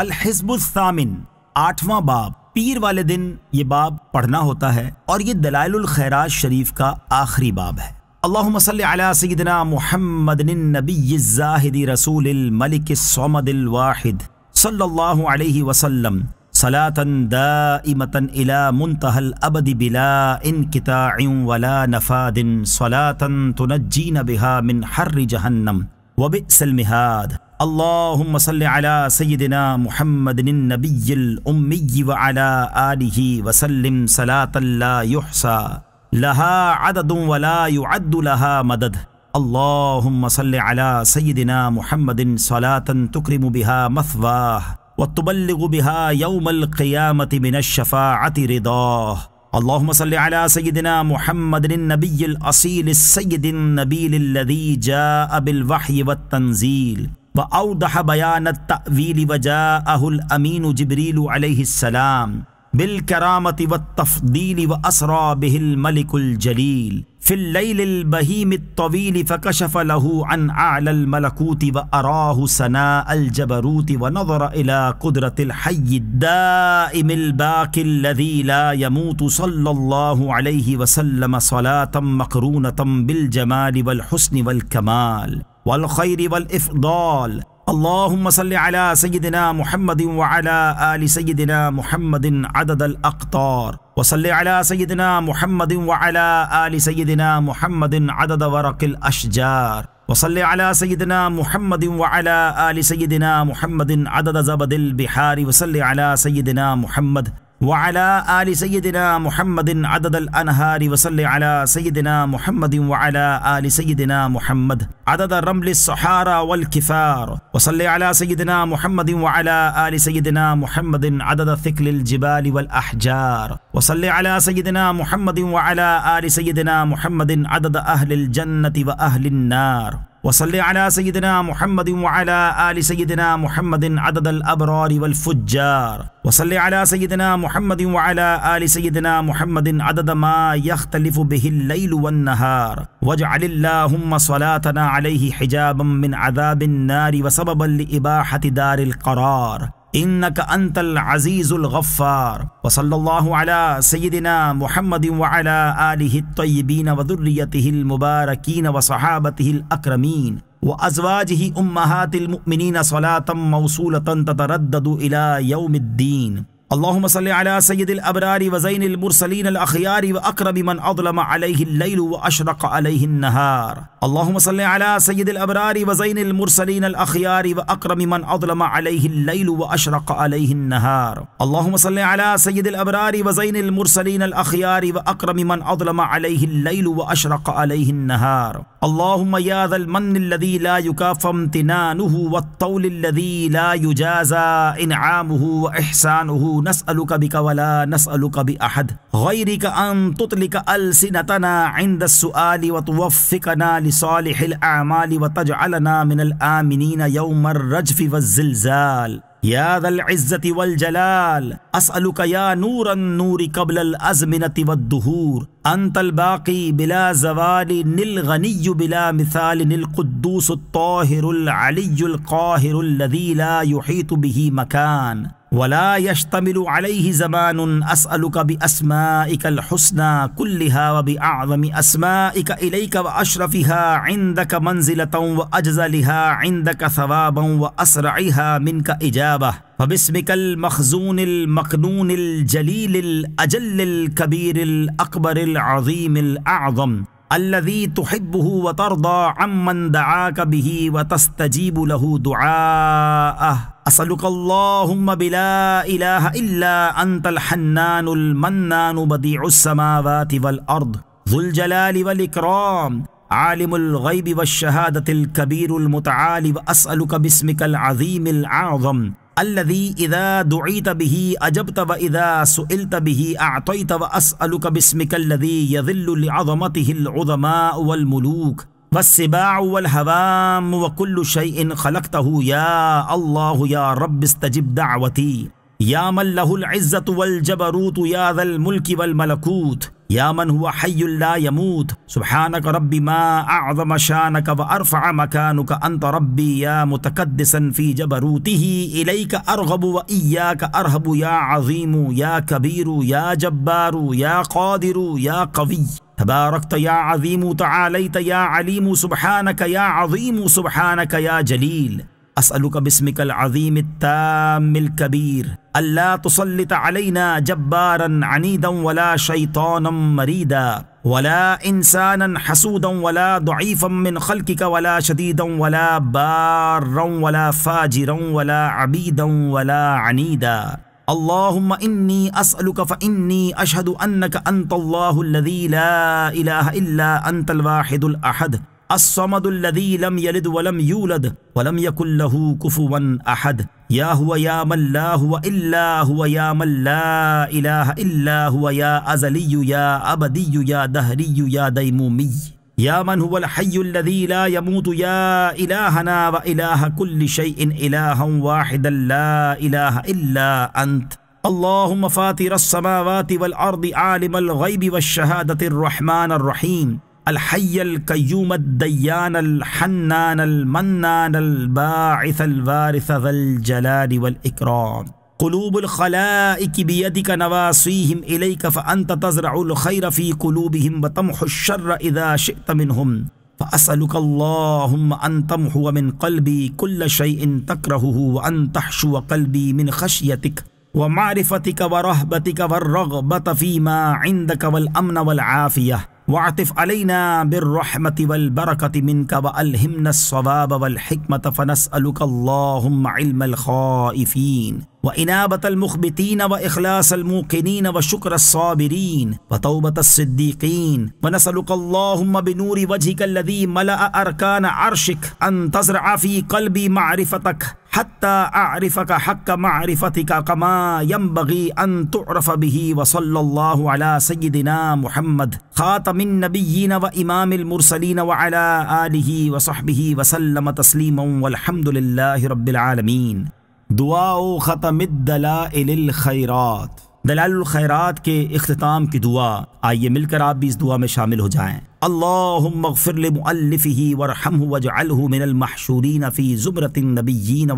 अलहिस्बुलसामिन आठवां बाब पीर वाले दिन ये बाब पढ़ना होता है और ये दलाल खैरात शरीफ का आखिरी बाब है अल्लाहुम्मा सल्ली अला सय्यिदिना मुहम्मदिन صلاة دائمة إلى منتهى الأبد بلا انقطاع ولا نفاد صلاة تنجين بها من حر جهنم وبئس المهاد اللهم صل على سيدنا محمد النبي الأمي وعلى آله وسلم صلاة لا يحصى لها عدد ولا يعد لها مدد اللهم صل على سيدنا محمد صلاة تكرم بها مثواه وتبلغ بها يوم القيامة من الشفاعة رضاه اللهم صل على سيدنا محمد النبي الأصيل السيد النبيل الذي جاء بالوحي والتنزيل وأوضح بيان التأويل وجاءه الأمين جبريل عليه السلام بالكرامة والتفضيل وأسرى به الملك الجليل في الليل البهيم الطويل فكشف له عن أعلى الملكوت وأراه سناء الجبروت ونظر إلى قدرة الحي الدائم الباقي الذي لا يموت صلى الله عليه وسلم صلاة مقرونة بالجمال والحسن والكمال والخير والإفضال اللهم صل على سيدنا محمد وعلى آل سيدنا محمد عدد الأقطار وصل على سيدنا محمد وعلى آل سيدنا محمد عدد ورق الأشجار وصل على سيدنا محمد وعلى آل سيدنا محمد عدد زبد البحار وصل على سيدنا محمد وعلى آل سيدنا محمد عدد الأنهار وصل على سيدنا محمد وعلى آل سيدنا محمد عدد رمل الصحارى والكفار وصل على سيدنا محمد وعلى آل سيدنا محمد عدد ثقل الجبال والأحجار وصل على سيدنا محمد وعلى آل سيدنا محمد عدد أهل الجنة وأهل النار وصل على سيدنا محمد وعلى آل سيدنا محمد عدد الأبرار والفجار وصل على سيدنا محمد وعلى آل سيدنا محمد عدد ما يختلف به الليل والنهار واجعل اللهم صلاتنا عليه حجابا من عذاب النار وسببا لإباحة دار القرار إنك أنت العزيز الغفار وصلى الله على سيدنا محمد وعلى آله الطيبين وذريته المباركين وصحابته الأكرمين وأزواجه أمهات المؤمنين صلاة موصولة تتردد إلى يوم الدين اللهم صل على سيد الأبرار وزين المرسلين الأخيار وأكرم من أظلم عليه الليل وأشرق عليه النهار اللهم صل على سيد الأبرار وزين المرسلين الأخيار وأكرم من أظلم عليه الليل وأشرق عليه النهار اللهم صل على سيد الأبرار وزين المرسلين الأخيار وأكرم من أظلم عليه الليل وأشرق عليه النهار اللهم يا ذا المن الذي لا يكافى امتنانه والطول الذي لا يجازى إنعامه وإحسانه نسألك بك ولا نسألك بأحد غيرك أن تطلق ألسنتنا عند السؤال وتوفقنا لصالح الأعمال وتجعلنا من الآمنين يوم الرجف والزلزال يا ذا العزة والجلال أسألك يا نور النور قبل الأزمنة والدهور أنت الباقي بلا زوال الغني بلا مثال القدوس الطاهر العلي القاهر الذي لا يحيط به مكان ولا يشتمل عليه زمان أسألك بأسمائك الحسنى كلها وبأعظم أسمائك إليك وأشرفها عندك منزلة وأجزلها عندك ثوابا وأسرعها منك إجابة فباسمك المخزون المكنون الجليل الأجل الكبير الأكبر العظيم الأعظم الذي تحبه وترضى عمن دعاك به وتستجيب له دعاءه أسألك اللهم بلا إله إلا أنت الحنان المنان بديع السماوات والأرض ذو الجلال والإكرام عالم الغيب والشهادة الكبير المتعال وأسألك باسمك العظيم الأعظم الذي إذا دعيت به أجبت وإذا سئلت به أعطيت وأسألك باسمك الذي يذل لعظمته العظماء والملوك والسباع والهوام وكل شيء خلقته يا الله يا رب استجب دعوتي يا من له العزة والجبروت يا ذا الملك والملكوت يا من هو حي لا يموت سبحانك ربي ما أعظم شانك وأرفع مكانك أنت ربي يا متكدسا في جبروته إليك أرغب وإياك أرهب يا عظيم يا كبير يا جبار يا قادر يا قوي تباركت يا عظيم تعاليت يا عليم سبحانك يا عظيم سبحانك يا جليل أسألك باسمك العظيم التام الكبير ألا تسلط علينا جبارا عنيدا ولا شيطانا مريدا ولا إنسانا حسودا ولا ضعيفا من خلقك ولا شديدا ولا بارا ولا فاجرا ولا عبيدا ولا عنيدا اللهم إني أسألك فإني أشهد أنك أنت الله الذي لا إله إلا أنت الواحد الأحد الصمد الذي لم يلد ولم يولد ولم يكن له كفوا أحد يا هو يا من لا هو إلا هو يا من لا إله إلا هو يا أزلي يا أبدي يا دهري يا ديمومي يا من هو الحي الذي لا يموت يا إلهنا وإله كل شيء إلها واحدا لا إله إلا أنت اللهم فاتر السماوات والأرض عالم الغيب والشهادة الرحمن الرحيم الحي القيوم الديان الحنان المنان الباعث الوارث ذا الجلال والإكرام قلوب الخلائق بيدك نواصيهم إليك فأنت تزرع الخير في قلوبهم وتمحو الشر إذا شئت منهم فأسألك اللهم أن تمحو من قلبي كل شيء تكرهه وأن تحشو قلبي من خشيتك ومعرفتك ورهبتك والرغبة فيما عندك والأمن والعافية واعطف علينا بالرحمة والبركة منك وألهمنا الصواب والحكمة فنسألك اللهم علم الخائفين وإنابة المخبتين وإخلاص الموقنين وشكر الصابرين وتوبة الصديقين ونسألك اللهم بنور وجهك الذي ملأ أركان عرشك أن تزرع في قلبي معرفتك حتى أعرفك حق معرفتك كما ينبغي أن تعرف به وصلى الله على سيدنا محمد خاتم النبيين وإمام المرسلين وعلى آله وصحبه وسلم تسليما والحمد لله رب العالمين दुआ ख़तमदलाखैरात दलालखैरात के अख्ताम की दुआ आइए मिलकर आप भी इस दुआ में शामिल हो जाएँ अल्लाफ़िरफ़ी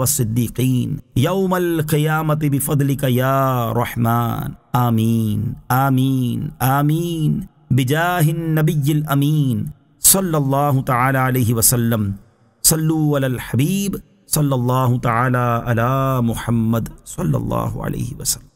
वसद्दीकीन आमीन आमीन आमीन बिजाहिन हबीब सल्लल्लाहु ताला अला मुहम्मद सल्लल्लाहु अलैहि वसल्लम